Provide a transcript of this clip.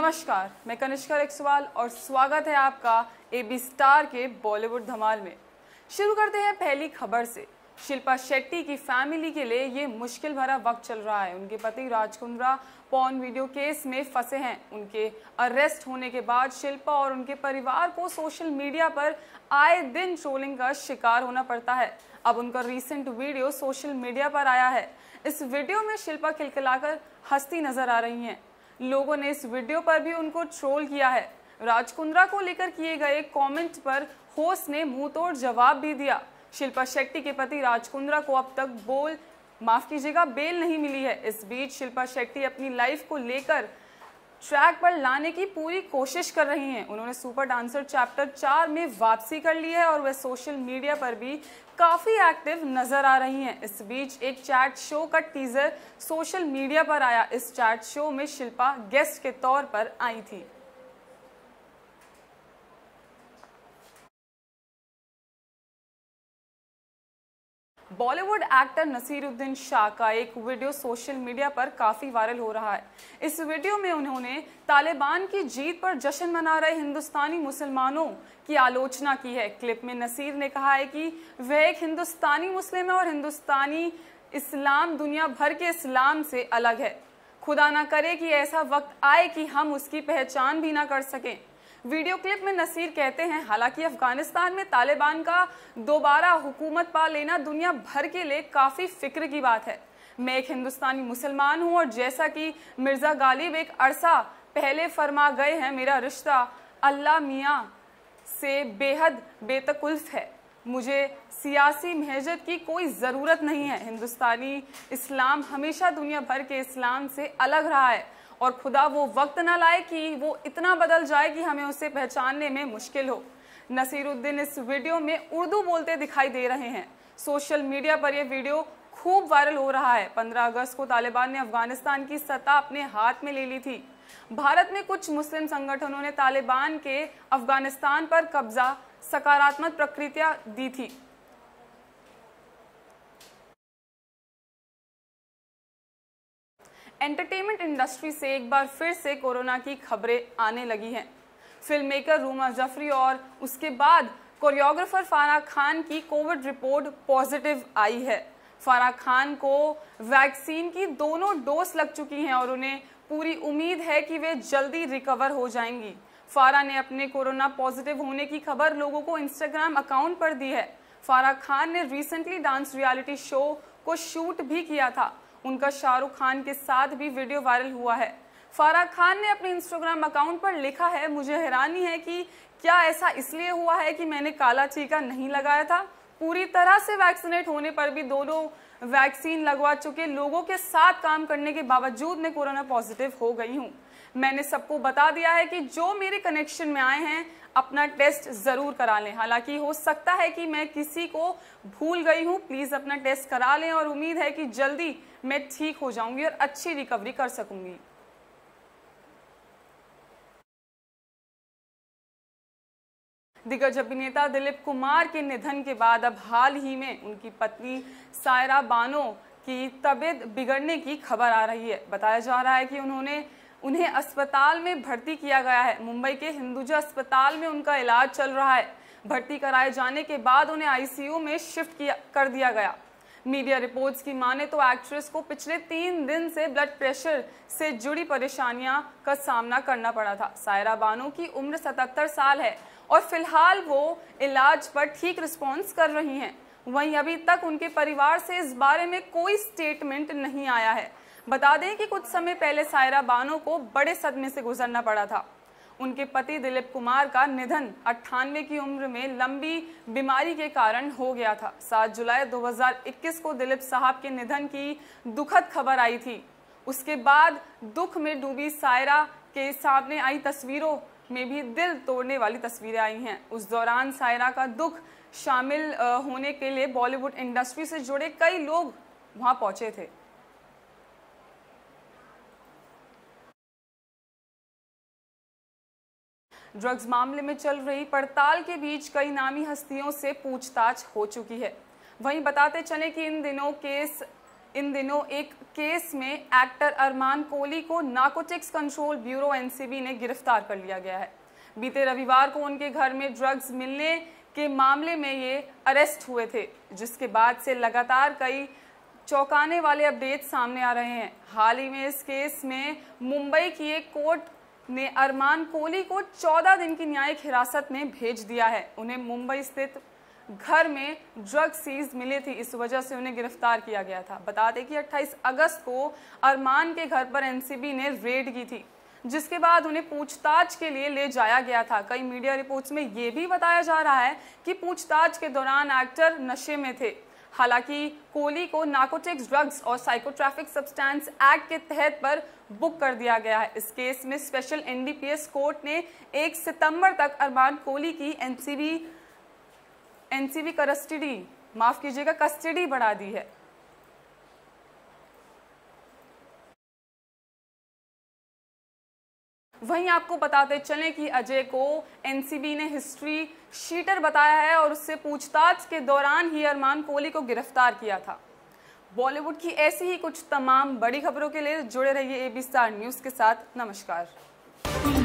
नमस्कार मैं कनिष्का रेक्सवाल और स्वागत है आपका ए बी स्टार के बॉलीवुड धमाल में शुरू करते हैं पहली खबर से शिल्पा शेट्टी की फैमिली के लिए ये मुश्किल भरा वक्त चल रहा है उनके पति राजकुंद्रा पॉन वीडियो केस में फंसे हैं उनके अरेस्ट होने के बाद शिल्पा और उनके परिवार को सोशल मीडिया पर आए दिन ट्रोलिंग का शिकार होना पड़ता है अब उनका रीसेंट वीडियो सोशल मीडिया पर आया है इस वीडियो में शिल्पा खिलखिलाकर हंसती नजर आ रही हैं लोगों ने इस वीडियो पर भी उनको ट्रोल किया है राजकुंद्रा को लेकर किए गए कमेंट पर होस्ट ने मुंहतोड़ जवाब भी दिया शिल्पा शेट्टी के पति राजकुंद्रा को अब तक बोल माफ कीजिएगा बेल नहीं मिली है इस बीच शिल्पा शेट्टी अपनी लाइफ को लेकर ट्रैक पर लाने की पूरी कोशिश कर रही हैं उन्होंने सुपर डांसर चैप्टर चार में वापसी कर ली है और वह सोशल मीडिया पर भी काफ़ी एक्टिव नज़र आ रही हैं इस बीच एक चैट शो का टीज़र सोशल मीडिया पर आया इस चैट शो में शिल्पा गेस्ट के तौर पर आई थी बॉलीवुड एक्टर नसीरुद्दीन शाह का एक वीडियो सोशल मीडिया पर काफ़ी वायरल हो रहा है इस वीडियो में उन्होंने तालिबान की जीत पर जश्न मना रहे हिंदुस्तानी मुसलमानों की आलोचना की है क्लिप में नसीर ने कहा है कि वह एक हिंदुस्तानी मुस्लिम है और हिंदुस्तानी इस्लाम दुनिया भर के इस्लाम से अलग है खुदा ना करे कि ऐसा वक्त आए कि हम उसकी पहचान भी ना कर सकें वीडियो क्लिप में नसीर कहते हैं हालांकि अफगानिस्तान में तालिबान का दोबारा हुकूमत पा लेना दुनिया भर के लिए काफ़ी फिक्र की बात है मैं एक हिंदुस्तानी मुसलमान हूँ और जैसा कि मिर्ज़ा गालिब एक अरसा पहले फरमा गए हैं मेरा रिश्ता अल्लाह मियाँ से बेहद बेतकुल्फ है मुझे सियासी महजत की कोई ज़रूरत नहीं है हिंदुस्तानी इस्लाम हमेशा दुनिया भर के इस्लाम से अलग रहा है और खुदा वो वक्त ना लाए कि वो इतना बदल जाए कि हमें उसे पहचानने में मुश्किल हो नसीरुद्दीन इस वीडियो में उर्दू बोलते दिखाई दे रहे हैं सोशल मीडिया पर यह वीडियो खूब वायरल हो रहा है 15 अगस्त को तालिबान ने अफगानिस्तान की सत्ता अपने हाथ में ले ली थी भारत में कुछ मुस्लिम संगठनों ने तालिबान के अफगानिस्तान पर कब्जा सकारात्मक प्रक्रिया दी थी एंटरटेनमेंट इंडस्ट्री से एक बार फिर से कोरोना की खबरें आने लगी हैं फिल्म मेकर रूमा जफरी और उसके बाद कोरियोग्राफर फारा खान की कोविड रिपोर्ट पॉजिटिव आई है फारा खान को वैक्सीन की दोनों डोज लग चुकी हैं और उन्हें पूरी उम्मीद है कि वे जल्दी रिकवर हो जाएंगी फारा ने अपने कोरोना पॉजिटिव होने की खबर लोगों को इंस्टाग्राम अकाउंट पर दी है फारा खान ने रिसेंटली डांस रियलिटी शो को शूट भी किया था उनका शाहरुख खान के साथ भी वीडियो वायरल हुआ है फारा खान ने अपने इंस्टाग्राम अकाउंट पर लिखा है मुझे हैरानी है कि क्या ऐसा इसलिए हुआ है कि मैंने काला टीका नहीं लगाया था पूरी तरह से वैक्सीनेट होने पर भी दोनों वैक्सीन लगवा चुके लोगों के साथ काम करने के बावजूद मैं कोरोना पॉजिटिव हो गई हूँ मैंने सबको बता दिया है कि जो मेरे कनेक्शन में आए हैं अपना टेस्ट ज़रूर करा लें हालांकि हो सकता है कि मैं किसी को भूल गई हूं प्लीज़ अपना टेस्ट करा लें और उम्मीद है कि जल्दी मैं ठीक हो जाऊंगी और अच्छी रिकवरी कर सकूंगी दिग्गज अभिनेता दिलीप कुमार के निधन के बाद अब हाल ही में उनकी पत्नी सायरा बानो की तबीयत बिगड़ने की खबर आ रही है बताया जा रहा है कि उन्होंने उन्हें अस्पताल में भर्ती किया गया है मुंबई के हिंदुजा अस्पताल में उनका इलाज चल रहा है भर्ती कराए जाने के बाद उन्हें आईसीयू में शिफ्ट किया कर दिया गया मीडिया रिपोर्ट्स की माने तो एक्ट्रेस को पिछले तीन दिन से ब्लड प्रेशर से जुड़ी परेशानियां का सामना करना पड़ा था सायरा बानो की उम्र 77 साल है और फिलहाल वो इलाज पर ठीक रिस्पॉन्स कर रही हैं वहीं अभी तक उनके परिवार से इस बारे में कोई स्टेटमेंट नहीं आया है बता दें कि कुछ समय पहले सायरा बानो को बड़े सदमे से गुजरना पड़ा था उनके पति दिलीप कुमार का निधन अट्ठानवे की उम्र में लंबी बीमारी के कारण हो गया था 7 जुलाई 2021 को दिलीप साहब के निधन की दुखद खबर आई थी उसके बाद दुख में डूबी सायरा के सामने आई तस्वीरों में भी दिल तोड़ने वाली तस्वीरें आई हैं उस दौरान सायरा का दुख शामिल होने के लिए बॉलीवुड इंडस्ट्री से जुड़े कई लोग वहां पहुंचे थे ड्रग्स मामले में चल रही पड़ताल के बीच कई नामी हस्तियों से पूछताछ हो चुकी है वहीं बताते चले कि इन दिनों केस इन दिनों एक केस में एक्टर अरमान कोहली को नाकोटिक्स कंट्रोल ब्यूरो एनसीबी ने गिरफ्तार कर लिया गया है बीते रविवार को उनके घर में ड्रग्स मिलने के मामले में ये अरेस्ट हुए थे जिसके बाद से लगातार कई चौंकाने वाले अपडेट सामने आ रहे हैं हाल ही में इस केस में मुंबई की एक कोर्ट ने अरमान कोहली को 14 दिन की न्यायिक हिरासत में भेज दिया है उन्हें मुंबई स्थित घर में ड्रग सीज मिले थी इस वजह से उन्हें गिरफ्तार किया गया था बता दें कि 28 अगस्त को अरमान के घर पर एनसीबी ने रेड की थी जिसके बाद उन्हें पूछताछ के लिए ले जाया गया था कई मीडिया रिपोर्ट्स में ये भी बताया जा रहा है कि पूछताछ के दौरान एक्टर नशे में थे हालांकि कोहली को नाकोटिक्स ड्रग्स और साइकोट्रैफिक सब्सटेंस एक्ट के तहत पर बुक कर दिया गया है इस केस में स्पेशल एनडीपीएस कोर्ट ने 1 सितंबर तक अरमान कोहली की एनसीबी एनसीबी कस्टडी माफ कीजिएगा कस्टडी बढ़ा दी है वहीं आपको बताते चलें कि अजय को एनसीबी ने हिस्ट्री शीटर बताया है और उससे पूछताछ के दौरान ही अरमान कोहली को गिरफ्तार किया था बॉलीवुड की ऐसी ही कुछ तमाम बड़ी खबरों के लिए जुड़े रहिए एबी स्टार न्यूज़ के साथ नमस्कार